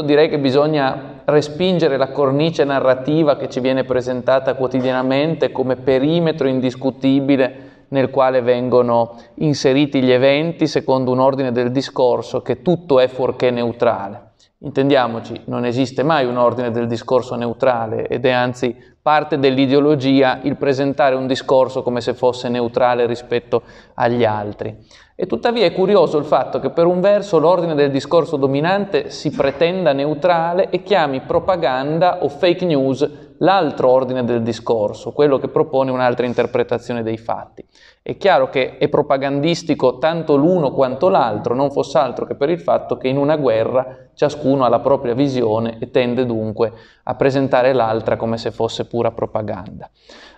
Direi che bisogna respingere la cornice narrativa che ci viene presentata quotidianamente come perimetro indiscutibile nel quale vengono inseriti gli eventi secondo un ordine del discorso che tutto è fuorché neutrale. Intendiamoci, non esiste mai un ordine del discorso neutrale ed è anzi parte dell'ideologia il presentare un discorso come se fosse neutrale rispetto agli altri. E tuttavia è curioso il fatto che per un verso l'ordine del discorso dominante si pretenda neutrale e chiami propaganda o fake news l'altro ordine del discorso, quello che propone un'altra interpretazione dei fatti. È chiaro che è propagandistico tanto l'uno quanto l'altro, non fosse altro che per il fatto che in una guerra ciascuno ha la propria visione e tende dunque a presentare l'altra come se fosse pura propaganda.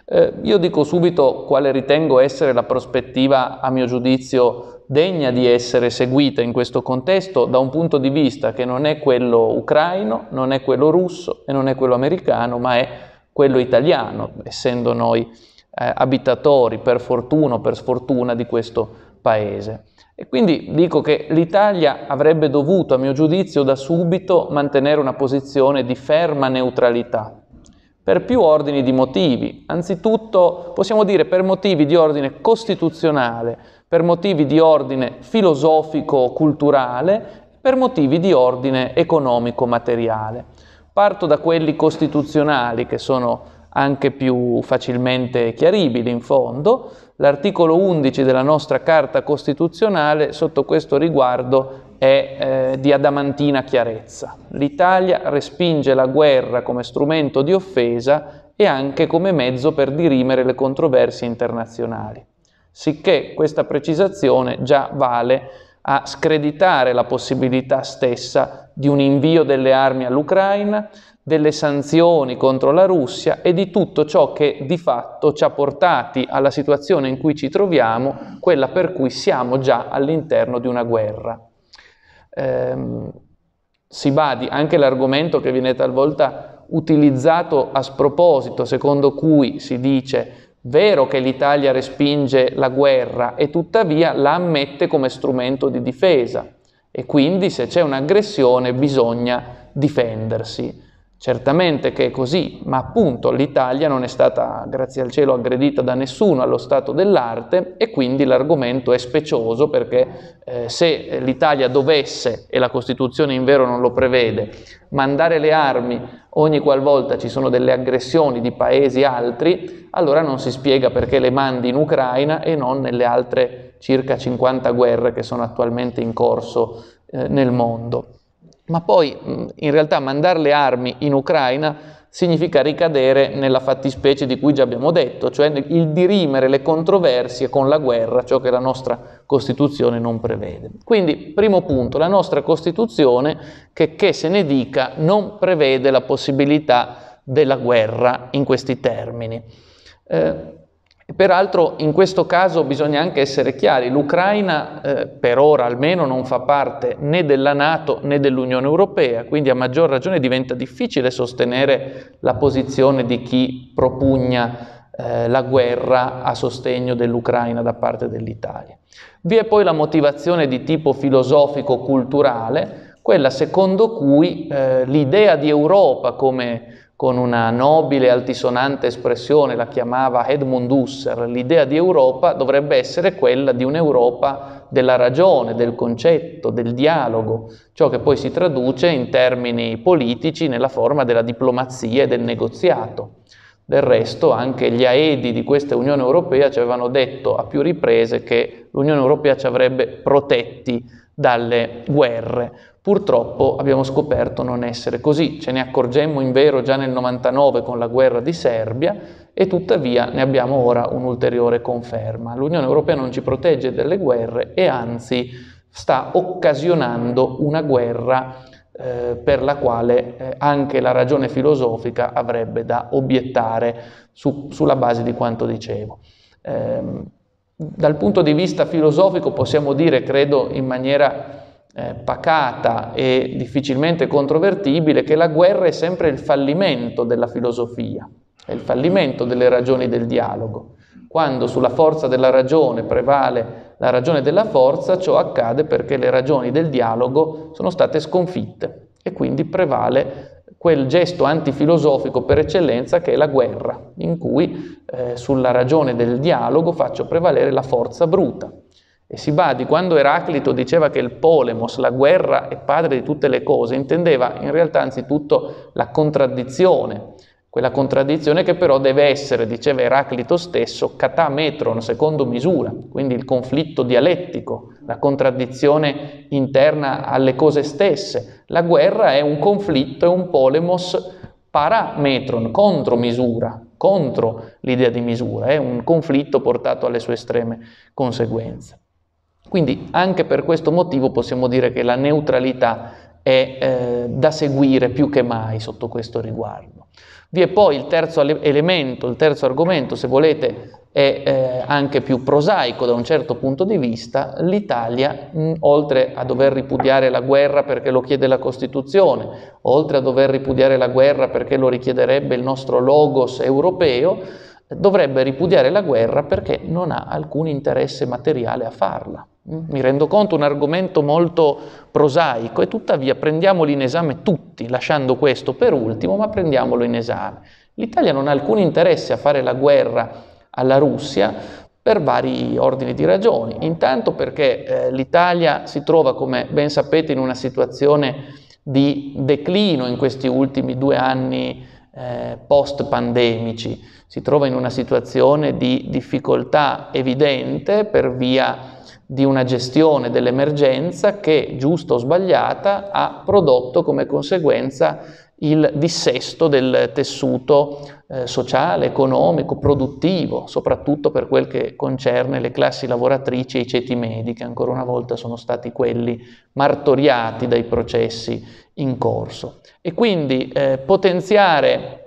Eh, io dico subito quale ritengo essere la prospettiva, a mio giudizio, degna di essere seguita in questo contesto da un punto di vista che non è quello ucraino, non è quello russo e non è quello americano, ma è quello italiano, essendo noi eh, abitatori, per fortuna o per sfortuna, di questo paese. E quindi dico che l'Italia avrebbe dovuto, a mio giudizio, da subito mantenere una posizione di ferma neutralità, per più ordini di motivi. Anzitutto, possiamo dire, per motivi di ordine costituzionale, per motivi di ordine filosofico-culturale, per motivi di ordine economico-materiale. Parto da quelli costituzionali, che sono anche più facilmente chiaribili in fondo. L'articolo 11 della nostra Carta Costituzionale sotto questo riguardo è eh, di adamantina chiarezza. L'Italia respinge la guerra come strumento di offesa e anche come mezzo per dirimere le controversie internazionali. Sicché questa precisazione già vale a screditare la possibilità stessa di un invio delle armi all'Ucraina, delle sanzioni contro la Russia e di tutto ciò che di fatto ci ha portati alla situazione in cui ci troviamo, quella per cui siamo già all'interno di una guerra. Ehm, si badi anche l'argomento che viene talvolta utilizzato a sproposito, secondo cui si dice Vero che l'Italia respinge la guerra e tuttavia la ammette come strumento di difesa e quindi se c'è un'aggressione bisogna difendersi. Certamente che è così, ma appunto l'Italia non è stata, grazie al cielo, aggredita da nessuno allo stato dell'arte e quindi l'argomento è specioso perché eh, se l'Italia dovesse, e la Costituzione in vero non lo prevede, mandare le armi ogni qualvolta ci sono delle aggressioni di paesi altri, allora non si spiega perché le mandi in Ucraina e non nelle altre circa 50 guerre che sono attualmente in corso eh, nel mondo. Ma poi in realtà mandare le armi in Ucraina significa ricadere nella fattispecie di cui già abbiamo detto, cioè il dirimere le controversie con la guerra, ciò che la nostra Costituzione non prevede. Quindi, primo punto, la nostra Costituzione, che, che se ne dica, non prevede la possibilità della guerra in questi termini. Eh, Peraltro in questo caso bisogna anche essere chiari, l'Ucraina eh, per ora almeno non fa parte né della Nato né dell'Unione Europea, quindi a maggior ragione diventa difficile sostenere la posizione di chi propugna eh, la guerra a sostegno dell'Ucraina da parte dell'Italia. Vi è poi la motivazione di tipo filosofico-culturale, quella secondo cui eh, l'idea di Europa come con una nobile e altisonante espressione, la chiamava Edmund Husserl, l'idea di Europa dovrebbe essere quella di un'Europa della ragione, del concetto, del dialogo, ciò che poi si traduce in termini politici nella forma della diplomazia e del negoziato. Del resto anche gli aedi di questa Unione Europea ci avevano detto a più riprese che l'Unione Europea ci avrebbe protetti dalle guerre. Purtroppo abbiamo scoperto non essere così, ce ne accorgemmo in vero già nel 99 con la guerra di Serbia e tuttavia ne abbiamo ora un'ulteriore conferma. L'Unione Europea non ci protegge dalle guerre e anzi sta occasionando una guerra eh, per la quale eh, anche la ragione filosofica avrebbe da obiettare su, sulla base di quanto dicevo. Eh, dal punto di vista filosofico possiamo dire, credo in maniera eh, pacata e difficilmente controvertibile che la guerra è sempre il fallimento della filosofia, è il fallimento delle ragioni del dialogo. Quando sulla forza della ragione prevale la ragione della forza, ciò accade perché le ragioni del dialogo sono state sconfitte e quindi prevale quel gesto antifilosofico per eccellenza che è la guerra, in cui eh, sulla ragione del dialogo faccio prevalere la forza bruta. E si badi, quando Eraclito diceva che il polemos, la guerra, è padre di tutte le cose, intendeva in realtà anzitutto la contraddizione, quella contraddizione che però deve essere, diceva Eraclito stesso, catametron, secondo misura, quindi il conflitto dialettico, la contraddizione interna alle cose stesse. La guerra è un conflitto, è un polemos parametron, contro misura, contro l'idea di misura, è un conflitto portato alle sue estreme conseguenze. Quindi anche per questo motivo possiamo dire che la neutralità è eh, da seguire più che mai sotto questo riguardo. Vi è poi il terzo elemento, il terzo argomento, se volete, è eh, anche più prosaico da un certo punto di vista, l'Italia, oltre a dover ripudiare la guerra perché lo chiede la Costituzione, oltre a dover ripudiare la guerra perché lo richiederebbe il nostro logos europeo, dovrebbe ripudiare la guerra perché non ha alcun interesse materiale a farla. Mi rendo conto, un argomento molto prosaico e tuttavia prendiamolo in esame tutti, lasciando questo per ultimo, ma prendiamolo in esame. L'Italia non ha alcun interesse a fare la guerra alla Russia per vari ordini di ragioni. Intanto perché eh, l'Italia si trova, come ben sapete, in una situazione di declino in questi ultimi due anni eh, post-pandemici. Si trova in una situazione di difficoltà evidente per via di una gestione dell'emergenza che, giusta o sbagliata, ha prodotto come conseguenza il dissesto del tessuto eh, sociale, economico, produttivo, soprattutto per quel che concerne le classi lavoratrici e i ceti medi, che ancora una volta sono stati quelli martoriati dai processi in corso. E quindi eh, potenziare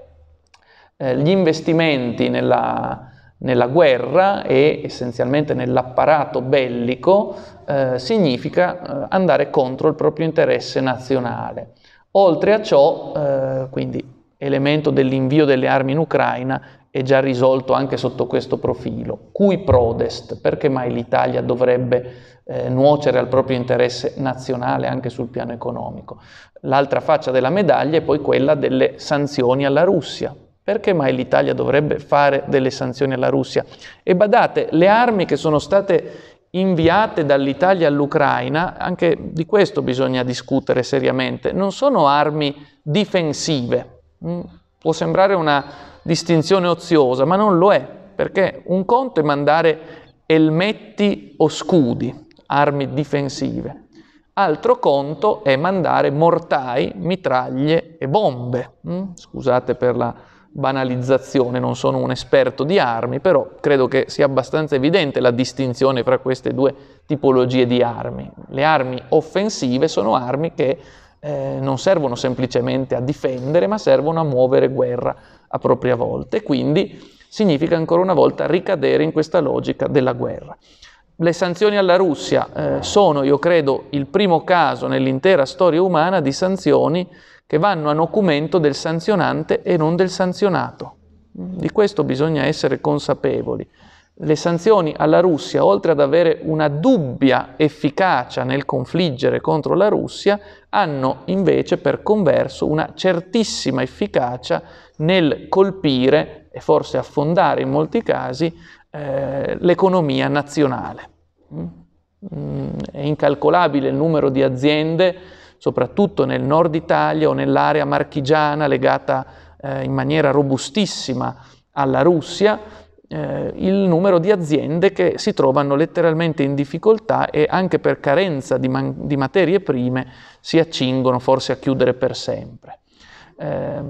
eh, gli investimenti nella nella guerra e essenzialmente nell'apparato bellico eh, significa eh, andare contro il proprio interesse nazionale. Oltre a ciò, eh, quindi elemento dell'invio delle armi in Ucraina è già risolto anche sotto questo profilo. Cui prodest? Perché mai l'Italia dovrebbe eh, nuocere al proprio interesse nazionale anche sul piano economico? L'altra faccia della medaglia è poi quella delle sanzioni alla Russia, perché mai l'Italia dovrebbe fare delle sanzioni alla Russia? E badate, le armi che sono state inviate dall'Italia all'Ucraina, anche di questo bisogna discutere seriamente, non sono armi difensive. Mm? Può sembrare una distinzione oziosa, ma non lo è, perché un conto è mandare elmetti o scudi, armi difensive. Altro conto è mandare mortai, mitraglie e bombe. Mm? Scusate per la banalizzazione, non sono un esperto di armi, però credo che sia abbastanza evidente la distinzione fra queste due tipologie di armi. Le armi offensive sono armi che eh, non servono semplicemente a difendere, ma servono a muovere guerra a propria volta e quindi significa ancora una volta ricadere in questa logica della guerra. Le sanzioni alla Russia eh, sono, io credo, il primo caso nell'intera storia umana di sanzioni che vanno a documento del sanzionante e non del sanzionato. Di questo bisogna essere consapevoli. Le sanzioni alla Russia, oltre ad avere una dubbia efficacia nel confliggere contro la Russia, hanno invece per converso una certissima efficacia nel colpire e forse affondare in molti casi eh, l'economia nazionale. Mm, mm è incalcolabile il numero di aziende soprattutto nel nord Italia o nell'area marchigiana legata eh, in maniera robustissima alla Russia, eh, il numero di aziende che si trovano letteralmente in difficoltà e anche per carenza di, man- di materie prime si accingono forse a chiudere per sempre. Eh,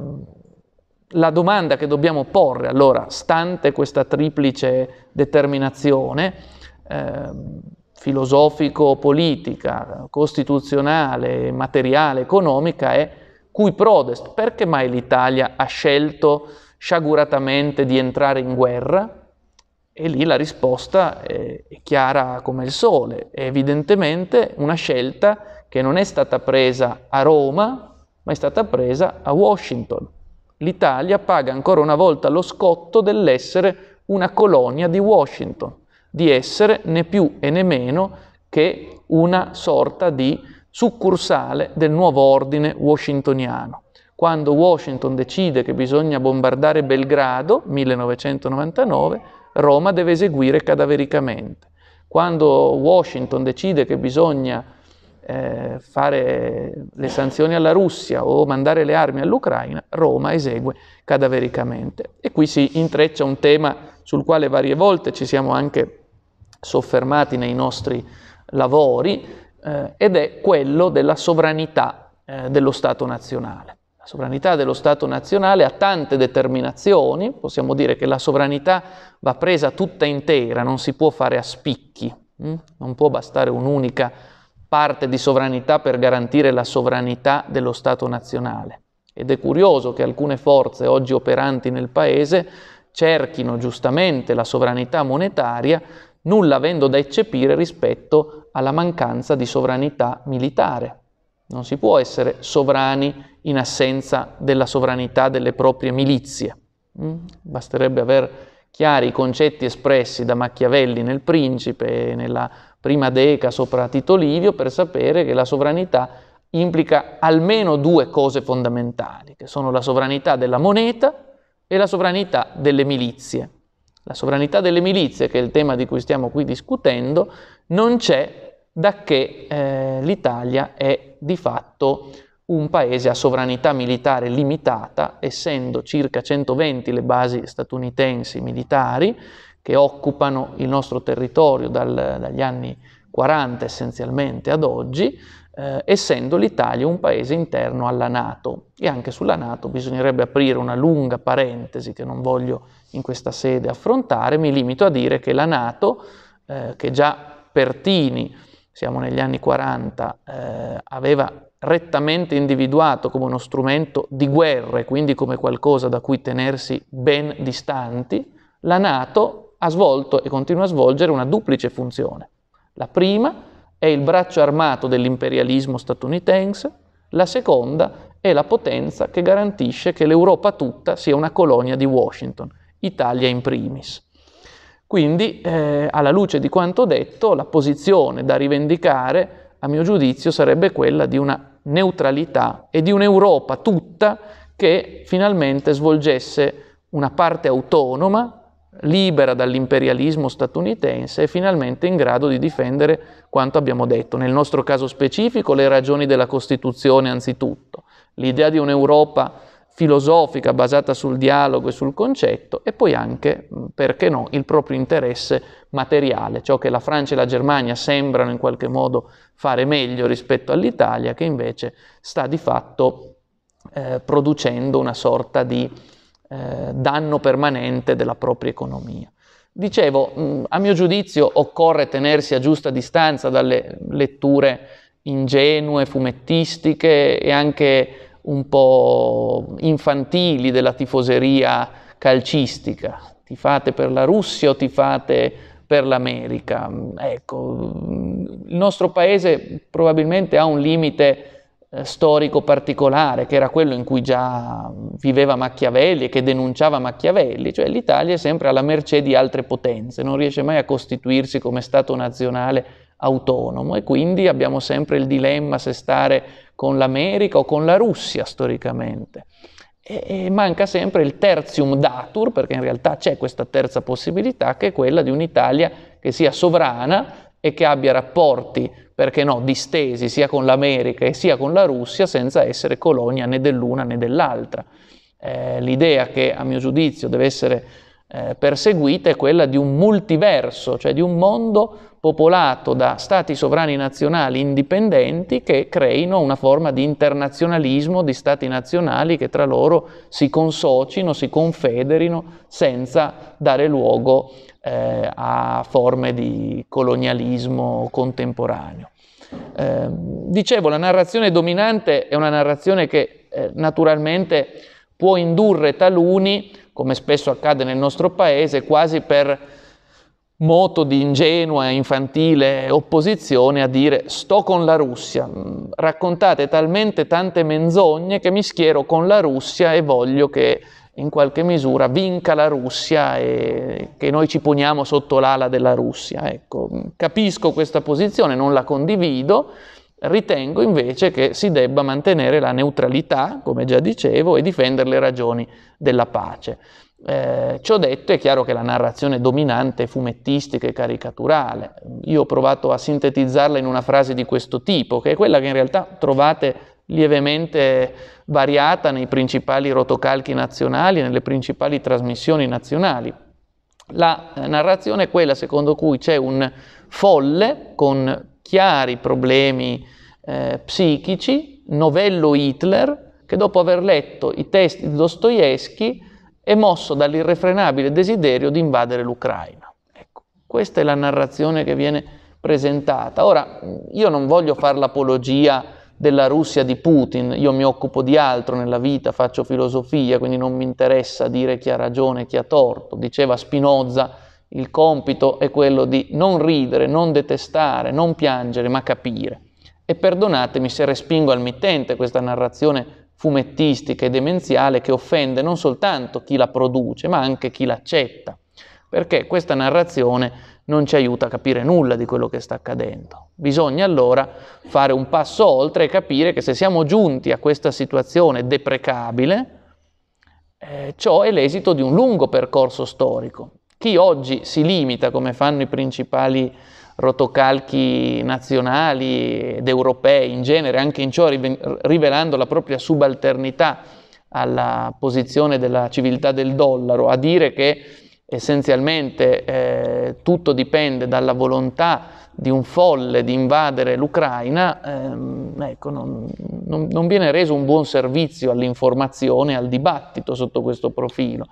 la domanda che dobbiamo porre allora, stante questa triplice determinazione, ehm, filosofico-politica, costituzionale, materiale, economica è cui prodest. Perché mai l'Italia ha scelto sciaguratamente di entrare in guerra? E lì la risposta è chiara come il sole, è evidentemente una scelta che non è stata presa a Roma, ma è stata presa a Washington. L'Italia paga ancora una volta lo scotto dell'essere una colonia di Washington di essere né più e né meno che una sorta di succursale del nuovo ordine washingtoniano. Quando Washington decide che bisogna bombardare Belgrado, 1999, Roma deve eseguire cadavericamente. Quando Washington decide che bisogna eh, fare le sanzioni alla Russia o mandare le armi all'Ucraina, Roma esegue cadavericamente. E qui si intreccia un tema sul quale varie volte ci siamo anche soffermati nei nostri lavori eh, ed è quello della sovranità eh, dello Stato nazionale. La sovranità dello Stato nazionale ha tante determinazioni, possiamo dire che la sovranità va presa tutta intera, non si può fare a spicchi, mh? Mm? non può bastare un'unica parte di sovranità per garantire la sovranità dello Stato nazionale. Ed è curioso che alcune forze oggi operanti nel Paese cerchino giustamente la sovranità monetaria nulla avendo da eccepire rispetto alla mancanza di sovranità militare. Non si può essere sovrani in assenza della sovranità delle proprie milizie. Mm? Basterebbe aver chiari i concetti espressi da Machiavelli nel Principe e nella prima deca sopra Tito Livio per sapere che la sovranità implica almeno due cose fondamentali, che sono la sovranità della moneta e la sovranità delle milizie la sovranità delle milizie, che è il tema di cui stiamo qui discutendo, non c'è da che eh, l'Italia è di fatto un paese a sovranità militare limitata, essendo circa 120 le basi statunitensi militari che occupano il nostro territorio dal, dagli anni 40 essenzialmente ad oggi, eh, essendo l'Italia un paese interno alla Nato. E anche sulla Nato bisognerebbe aprire una lunga parentesi che non voglio in questa sede affrontare, mi limito a dire che la Nato, eh, che già Pertini, siamo negli anni 40, eh, aveva rettamente individuato come uno strumento di guerra e quindi come qualcosa da cui tenersi ben distanti, la Nato ha svolto e continua a svolgere una duplice funzione la prima è il braccio armato dell'imperialismo statunitense, la seconda è la potenza che garantisce che l'Europa tutta sia una colonia di Washington, Italia in primis. Quindi, eh, alla luce di quanto detto, la posizione da rivendicare, a mio giudizio, sarebbe quella di una neutralità e di un'Europa tutta che finalmente svolgesse una parte autonoma libera dall'imperialismo statunitense e finalmente in grado di difendere quanto abbiamo detto, nel nostro caso specifico le ragioni della Costituzione anzitutto, l'idea di un'Europa filosofica basata sul dialogo e sul concetto e poi anche, perché no, il proprio interesse materiale, ciò che la Francia e la Germania sembrano in qualche modo fare meglio rispetto all'Italia che invece sta di fatto eh, producendo una sorta di eh, danno permanente della propria economia. Dicevo, mm, a mio giudizio occorre tenersi a giusta distanza dalle letture ingenue, fumettistiche e anche un po' infantili della tifoseria calcistica. Ti fate per la Russia o ti fate per l'America? Mm, ecco, mm, il nostro paese probabilmente ha un limite eh, storico particolare, che era quello in cui già viveva Machiavelli e che denunciava Machiavelli, cioè l'Italia è sempre alla mercé di altre potenze, non riesce mai a costituirsi come Stato nazionale autonomo e quindi abbiamo sempre il dilemma se stare con l'America o con la Russia storicamente. E, e manca sempre il tertium datur, perché in realtà c'è questa terza possibilità, che è quella di un'Italia che sia sovrana e che abbia rapporti perché no, distesi sia con l'America e sia con la Russia senza essere colonia né dell'una né dell'altra. Eh, l'idea che a mio giudizio deve essere eh, perseguita è quella di un multiverso, cioè di un mondo popolato da stati sovrani nazionali indipendenti che creino una forma di internazionalismo di stati nazionali che tra loro si consocino, si confederino senza dare luogo eh, a forme di colonialismo contemporaneo. Eh, dicevo, la narrazione dominante è una narrazione che eh, naturalmente può indurre taluni, come spesso accade nel nostro paese, quasi per moto di ingenua e infantile opposizione a dire sto con la Russia, mm, raccontate talmente tante menzogne che mi schiero con la Russia e voglio che in qualche misura vinca la Russia e che noi ci poniamo sotto l'ala della Russia. Ecco, mm, capisco questa posizione, non la condivido, Ritengo invece che si debba mantenere la neutralità, come già dicevo, e difendere le ragioni della pace. Eh, ciò detto è chiaro che la narrazione dominante è fumettistica e caricaturale. Io ho provato a sintetizzarla in una frase di questo tipo, che è quella che in realtà trovate lievemente variata nei principali rotocalchi nazionali e nelle principali trasmissioni nazionali. La eh, narrazione è quella secondo cui c'è un folle con chiari problemi eh, psichici, novello Hitler, che dopo aver letto i testi di Dostoevsky è mosso dall'irrefrenabile desiderio di invadere l'Ucraina. Ecco, questa è la narrazione che viene presentata. Ora, io non voglio fare l'apologia della Russia di Putin, io mi occupo di altro nella vita, faccio filosofia, quindi non mi interessa dire chi ha ragione e chi ha torto. Diceva Spinoza, il compito è quello di non ridere, non detestare, non piangere, ma capire. E perdonatemi se respingo al mittente questa narrazione fumettistica e demenziale che offende non soltanto chi la produce, ma anche chi l'accetta, perché questa narrazione non ci aiuta a capire nulla di quello che sta accadendo. Bisogna allora fare un passo oltre e capire che se siamo giunti a questa situazione deprecabile, eh, ciò è l'esito di un lungo percorso storico, chi oggi si limita, come fanno i principali rotocalchi nazionali ed europei in genere, anche in ciò rivelando la propria subalternità alla posizione della civiltà del dollaro, a dire che essenzialmente eh, tutto dipende dalla volontà di un folle di invadere l'Ucraina, ehm, ecco, non, non, non, viene reso un buon servizio all'informazione, al dibattito sotto questo profilo.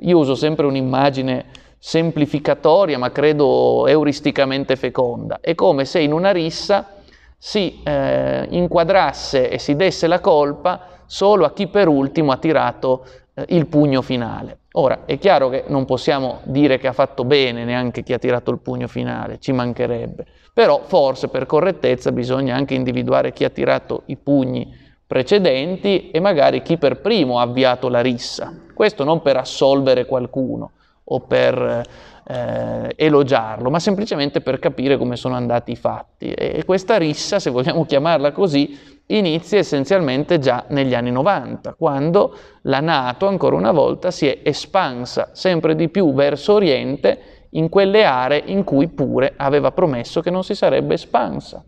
Io uso sempre un'immagine semplificatoria, ma credo euristicamente feconda. È come se in una rissa si eh, inquadrasse e si desse la colpa solo a chi per ultimo ha tirato eh, il pugno finale. Ora, è chiaro che non possiamo dire che ha fatto bene neanche chi ha tirato il pugno finale, ci mancherebbe, però forse per correttezza bisogna anche individuare chi ha tirato i pugni precedenti e magari chi per primo ha avviato la rissa. Questo non per assolvere qualcuno, o per eh, elogiarlo, ma semplicemente per capire come sono andati i fatti. E questa rissa, se vogliamo chiamarla così, inizia essenzialmente già negli anni 90, quando la Nato ancora una volta si è espansa sempre di più verso Oriente in quelle aree in cui pure aveva promesso che non si sarebbe espansa,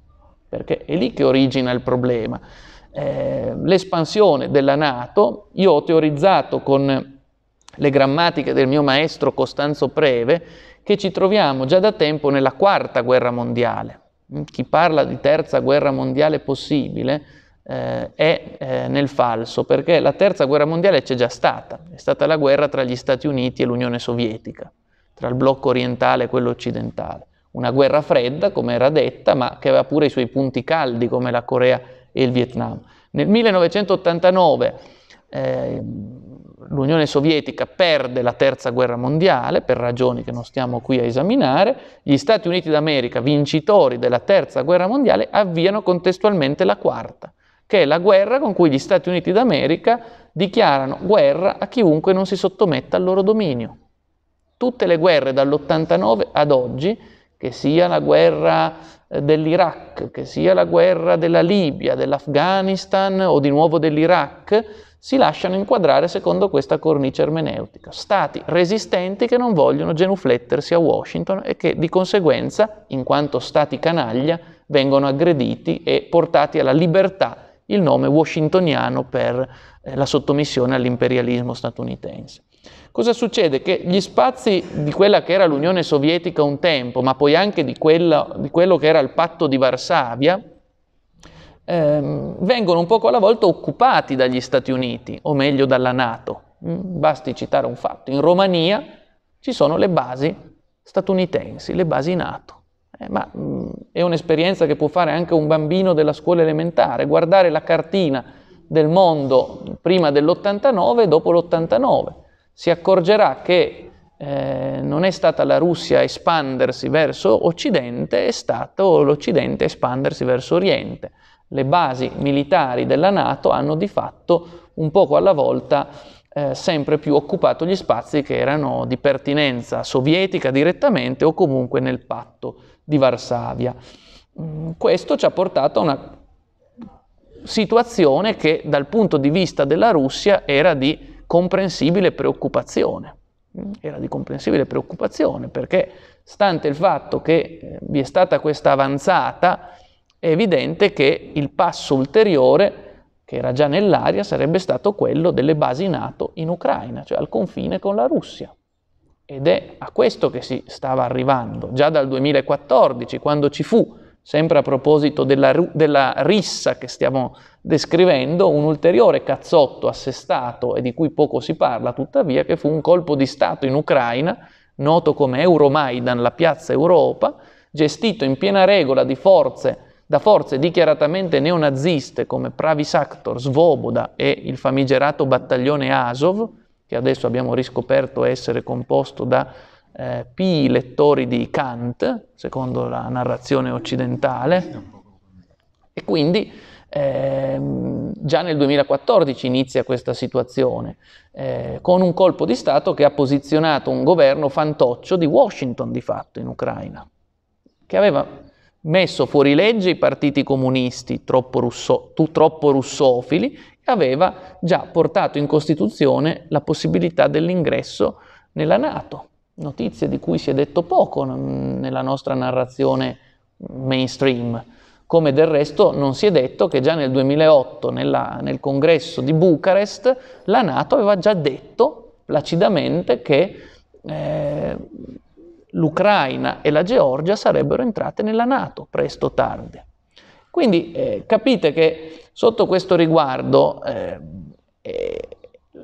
perché è lì che origina il problema. Eh, l'espansione della Nato, io ho teorizzato con le grammatiche del mio maestro Costanzo Preve, che ci troviamo già da tempo nella quarta guerra mondiale. Mm, chi parla di terza guerra mondiale possibile eh, è eh, nel falso, perché la terza guerra mondiale c'è già stata, è stata la guerra tra gli Stati Uniti e l'Unione Sovietica, tra il blocco orientale e quello occidentale. Una guerra fredda, come era detta, ma che aveva pure i suoi punti caldi, come la Corea e il Vietnam. Nel 1989 eh, l'Unione Sovietica perde la terza guerra mondiale, per ragioni che non stiamo qui a esaminare, gli Stati Uniti d'America, vincitori della terza guerra mondiale, avviano contestualmente la quarta, che è la guerra con cui gli Stati Uniti d'America dichiarano guerra a chiunque non si sottometta al loro dominio. Tutte le guerre dall'89 ad oggi, che sia la guerra eh, dell'Iraq, che sia la guerra della Libia, dell'Afghanistan o di nuovo dell'Iraq, si lasciano inquadrare secondo questa cornice ermeneutica, stati resistenti che non vogliono genuflettersi a Washington e che di conseguenza, in quanto stati canaglia, vengono aggrediti e portati alla libertà, il nome washingtoniano per eh, la sottomissione all'imperialismo statunitense. Cosa succede? Che gli spazi di quella che era l'Unione Sovietica un tempo, ma poi anche di, quella, di quello che era il patto di Varsavia, ehm, vengono un poco alla volta occupati dagli Stati Uniti, o meglio dalla Nato. Mm, basti citare un fatto, in Romania ci sono le basi statunitensi, le basi Nato. Eh, ma mh, mm, è un'esperienza che può fare anche un bambino della scuola elementare, guardare la cartina del mondo prima dell'89 e dopo l'89. Si accorgerà che eh, non è stata la Russia a espandersi verso Occidente, è stato l'Occidente a espandersi verso Oriente le basi militari della Nato hanno di fatto un poco alla volta eh, sempre più occupato gli spazi che erano di pertinenza sovietica direttamente o comunque nel patto di Varsavia. Mm, questo ci ha portato a una situazione che dal punto di vista della Russia era di comprensibile preoccupazione. Mm, era di comprensibile preoccupazione perché, stante il fatto che eh, vi è stata questa avanzata, è evidente che il passo ulteriore, che era già nell'aria, sarebbe stato quello delle basi NATO in Ucraina, cioè al confine con la Russia. Ed è a questo che si stava arrivando, già dal 2014, quando ci fu, sempre a proposito della, della rissa che stiamo descrivendo, un ulteriore cazzotto assestato e di cui poco si parla tuttavia, che fu un colpo di Stato in Ucraina, noto come Euromaidan, la piazza Europa, gestito in piena regola di forze da forze dichiaratamente neonaziste come Pravi Saktor, Svoboda e il famigerato battaglione Azov, che adesso abbiamo riscoperto essere composto da eh, P lettori di Kant, secondo la narrazione occidentale. E quindi eh, già nel 2014 inizia questa situazione, eh, con un colpo di Stato che ha posizionato un governo fantoccio di Washington di fatto in Ucraina, che aveva messo fuori legge i partiti comunisti troppo, russo, troppo russofili e aveva già portato in Costituzione la possibilità dell'ingresso nella Nato, notizia di cui si è detto poco nella nostra narrazione mainstream. Come del resto non si è detto che già nel 2008, nella, nel congresso di Bucarest, la Nato aveva già detto placidamente che eh, l'Ucraina e la Georgia sarebbero entrate nella Nato, presto o tardi. Quindi eh, capite che sotto questo riguardo eh, eh,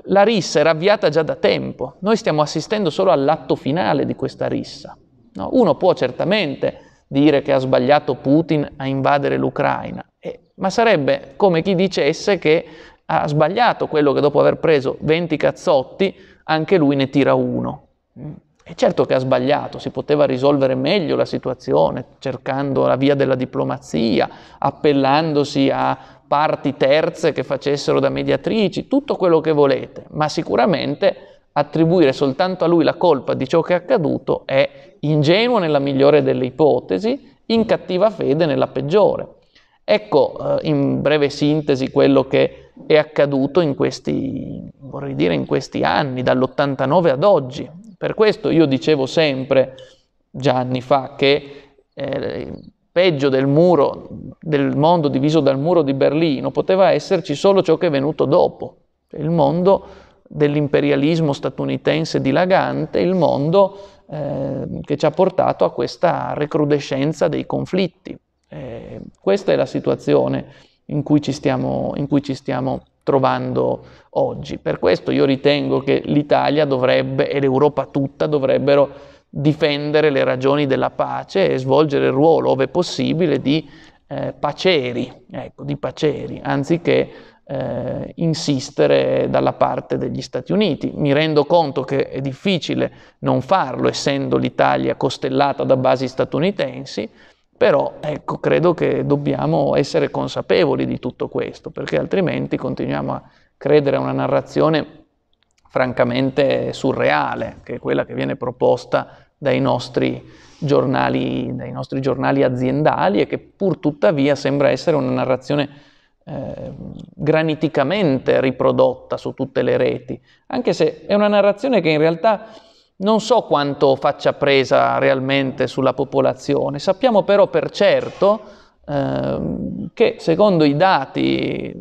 la rissa era avviata già da tempo, noi stiamo assistendo solo all'atto finale di questa rissa. No? Uno può certamente dire che ha sbagliato Putin a invadere l'Ucraina, eh, ma sarebbe come chi dicesse che ha sbagliato quello che dopo aver preso 20 cazzotti anche lui ne tira uno. E certo che ha sbagliato, si poteva risolvere meglio la situazione cercando la via della diplomazia, appellandosi a parti terze che facessero da mediatrici, tutto quello che volete, ma sicuramente attribuire soltanto a lui la colpa di ciò che è accaduto è ingenuo nella migliore delle ipotesi, in cattiva fede nella peggiore. Ecco eh, in breve sintesi quello che è accaduto in questi, vorrei dire, in questi anni, dall'89 ad oggi. Per questo io dicevo sempre, già anni fa, che eh, peggio del muro, del mondo diviso dal muro di Berlino, poteva esserci solo ciò che è venuto dopo, cioè il mondo dell'imperialismo statunitense dilagante, il mondo eh, che ci ha portato a questa recrudescenza dei conflitti. Eh, questa è la situazione in cui ci stiamo, in cui ci stiamo trovando oggi. Per questo io ritengo che l'Italia dovrebbe e l'Europa tutta dovrebbero difendere le ragioni della pace e svolgere il ruolo, ove possibile, di eh, paceri, ecco, di paceri, anziché eh, insistere dalla parte degli Stati Uniti. Mi rendo conto che è difficile non farlo, essendo l'Italia costellata da basi statunitensi, però ecco, credo che dobbiamo essere consapevoli di tutto questo, perché altrimenti continuiamo a credere a una narrazione francamente surreale, che è quella che viene proposta dai nostri giornali, dai nostri giornali aziendali e che pur tuttavia sembra essere una narrazione eh, graniticamente riprodotta su tutte le reti, anche se è una narrazione che in realtà non so quanto faccia presa realmente sulla popolazione, sappiamo però per certo eh, che secondo i dati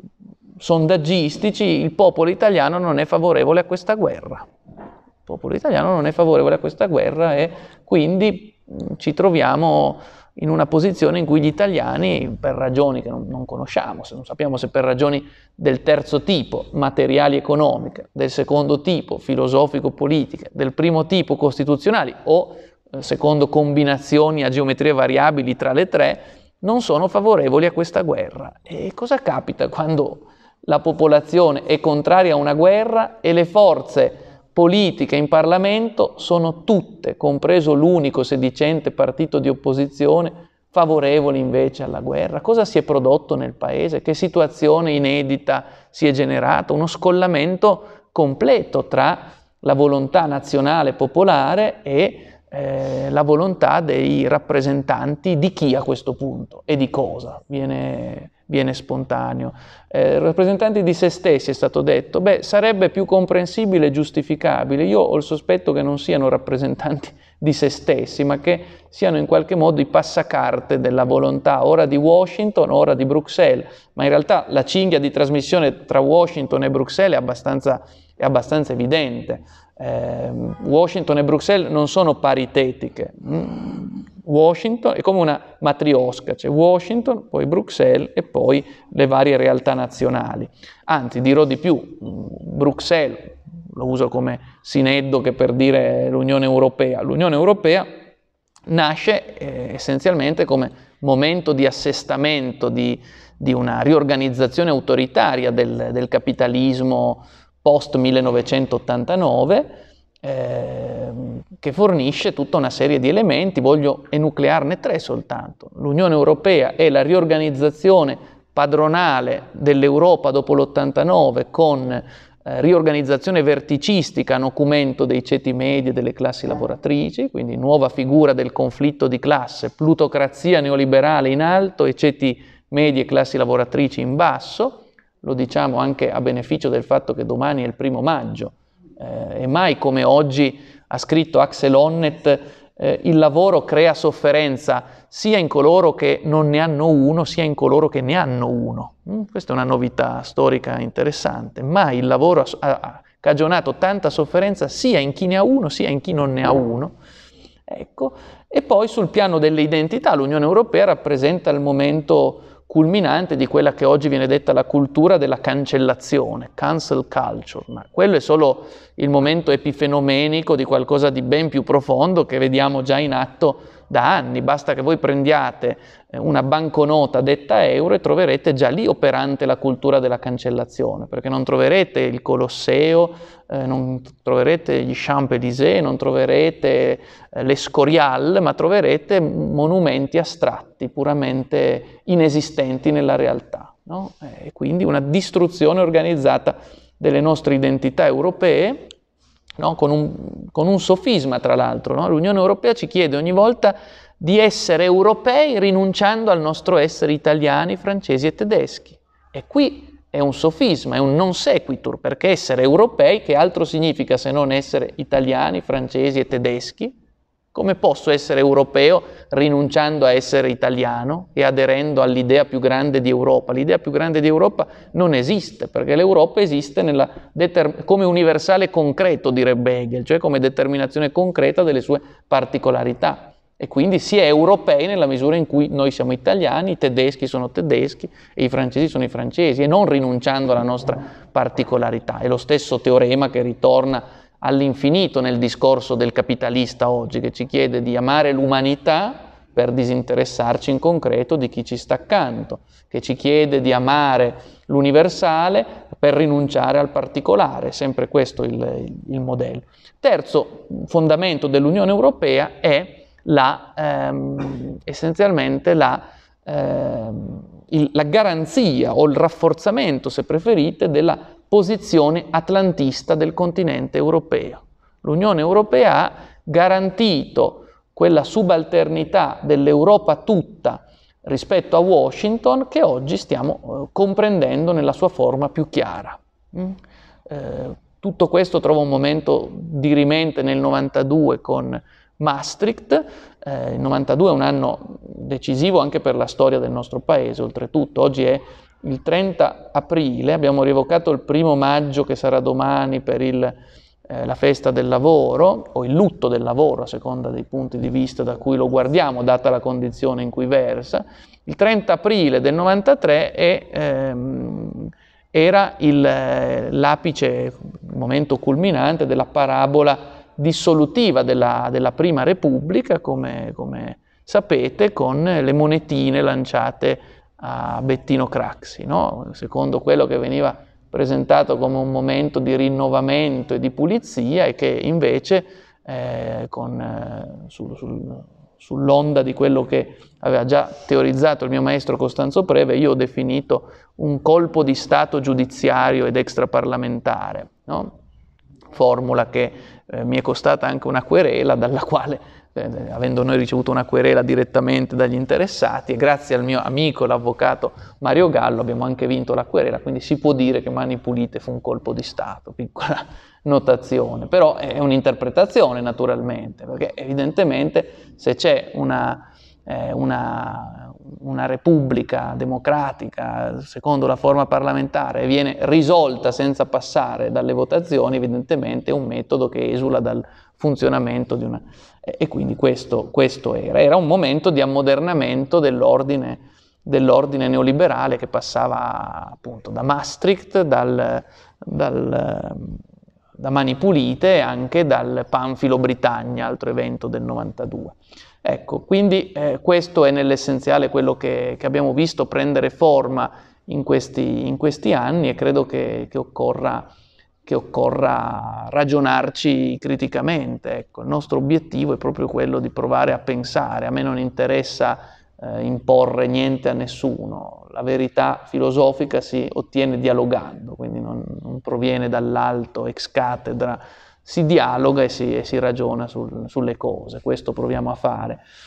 sondaggistici il popolo italiano non è favorevole a questa guerra. Il popolo italiano non è favorevole a questa guerra e quindi mm, ci troviamo in una posizione in cui gli italiani, per ragioni che non, non conosciamo, se non sappiamo se per ragioni del terzo tipo, materiali economiche, del secondo tipo, filosofico-politiche, del primo tipo, costituzionali, o eh, secondo combinazioni a geometrie variabili tra le tre, non sono favorevoli a questa guerra. E cosa capita quando la popolazione è contraria a una guerra e le forze politiche in Parlamento sono tutte, compreso l'unico sedicente partito di opposizione, favorevoli invece alla guerra. Cosa si è prodotto nel paese? Che situazione inedita si è generata? Uno scollamento completo tra la volontà nazionale popolare e eh, la volontà dei rappresentanti di chi a questo punto e di cosa. Viene viene spontaneo. Eh, rappresentanti di se stessi è stato detto, beh, sarebbe più comprensibile e giustificabile. Io ho il sospetto che non siano rappresentanti di se stessi, ma che siano in qualche modo i passacarte della volontà, ora di Washington, ora di Bruxelles. Ma in realtà la cinghia di trasmissione tra Washington e Bruxelles è abbastanza, è abbastanza evidente. Eh, Washington e Bruxelles non sono paritetiche. Mm Washington è come una matriosca, c'è Washington, poi Bruxelles e poi le varie realtà nazionali. Anzi, dirò di più, mm, Bruxelles, lo uso come sineddo che per dire l'Unione Europea, l'Unione Europea nasce eh, essenzialmente come momento di assestamento, di, di una riorganizzazione autoritaria del, del capitalismo post 1989 Ehm, che fornisce tutta una serie di elementi, voglio enuclearne tre soltanto. L'Unione Europea è la riorganizzazione padronale dell'Europa dopo l'89 con eh, riorganizzazione verticistica a nocumento dei ceti medi e delle classi certo. lavoratrici, quindi nuova figura del conflitto di classe, plutocrazia neoliberale in alto e ceti medi e classi lavoratrici in basso, lo diciamo anche a beneficio del fatto che domani è il primo maggio, eh, e mai come oggi ha scritto Axel Honnett, eh, il lavoro crea sofferenza sia in coloro che non ne hanno uno, sia in coloro che ne hanno uno. Mm? Questa è una novità storica interessante, Mai il lavoro ha, ha cagionato tanta sofferenza sia in chi ne ha uno, sia in chi non ne ha uno. Ecco. E poi sul piano delle identità l'Unione Europea rappresenta il momento culminante di quella che oggi viene detta la cultura della cancellazione, cancel culture, ma quello è solo il momento epifenomenico di qualcosa di ben più profondo che vediamo già in atto da anni, basta che voi prendiate eh, una banconota detta euro e troverete già lì operante la cultura della cancellazione, perché non troverete il Colosseo, eh, non troverete gli Champs-Élysées, non troverete eh, l'Escorial, ma troverete monumenti astratti, puramente inesistenti nella realtà. No? Eh, e quindi una distruzione organizzata delle nostre identità europee no? con, un, con, un, sofisma tra l'altro. No? L'Unione Europea ci chiede ogni volta di essere europei rinunciando al nostro essere italiani, francesi e tedeschi. E qui è un sofisma, è un non sequitur, perché essere europei che altro significa se non essere italiani, francesi e tedeschi? Come posso essere europeo rinunciando a essere italiano e aderendo all'idea più grande di Europa? L'idea più grande di Europa non esiste, perché l'Europa esiste come universale concreto, direbbe Hegel, cioè come determinazione concreta delle sue particolarità. E quindi si è europei nella misura in cui noi siamo italiani, i tedeschi sono tedeschi e i francesi sono i francesi, e non rinunciando alla nostra particolarità. È lo stesso teorema che ritorna all'infinito nel discorso del capitalista oggi che ci chiede di amare l'umanità per disinteressarci in concreto di chi ci sta accanto, che ci chiede di amare l'universale per rinunciare al particolare, sempre questo il, il modello. Terzo fondamento dell'Unione Europea è la, ehm, essenzialmente la, ehm, il, la garanzia o il rafforzamento, se preferite, della posizione atlantista del continente europeo. L'Unione Europea ha garantito quella subalternità dell'Europa tutta rispetto a Washington che oggi stiamo eh, comprendendo nella sua forma più chiara. Mm. Eh, tutto questo trova un momento dirimente nel 92 con Maastricht. Eh, il 92 è un anno decisivo anche per la storia del nostro paese, oltretutto. Oggi è il 30 aprile, abbiamo rievocato il primo maggio che sarà domani per il, eh, la festa del lavoro o il lutto del lavoro a seconda dei punti di vista da cui lo guardiamo, data la condizione in cui versa. Il 30 aprile del 93 è, ehm, era eh, l'apice, il, momento culminante della parabola dissolutiva della, della Prima Repubblica, come, come sapete, con le monetine lanciate a Bettino Craxi, no? secondo quello che veniva presentato come un momento di rinnovamento e di pulizia e che invece eh, con, eh, sul, sul, sull'onda di quello che aveva già teorizzato il mio maestro Costanzo Preve, io ho definito un colpo di Stato giudiziario ed extraparlamentare, no? formula che eh, mi è costata anche una querela dalla quale eh, avendo noi ricevuto una querela direttamente dagli interessati e grazie al mio amico, l'avvocato Mario Gallo, abbiamo anche vinto la querela, quindi si può dire che Mani Pulite fu un colpo di Stato, piccola notazione, però è un'interpretazione naturalmente, perché evidentemente se c'è una, eh, una una repubblica democratica secondo la forma parlamentare viene risolta senza passare dalle votazioni, evidentemente è un metodo che esula dal funzionamento di una... E quindi questo, questo era. Era un momento di ammodernamento dell'ordine, dell'ordine neoliberale che passava appunto da Maastricht, dal, dal, da Mani Pulite e anche dal Panfilo Britannia, altro evento del 92. Ecco, quindi eh, questo è nell'essenziale quello che, che, abbiamo visto prendere forma in questi, in questi anni e credo che, che, occorra, che occorra, ragionarci criticamente. Ecco, il nostro obiettivo è proprio quello di provare a pensare, a me non interessa eh, imporre niente a nessuno, la verità filosofica si ottiene dialogando, quindi non, non proviene dall'alto, ex cathedra, si dialoga e si, e si ragiona sul, sulle cose, questo proviamo a fare.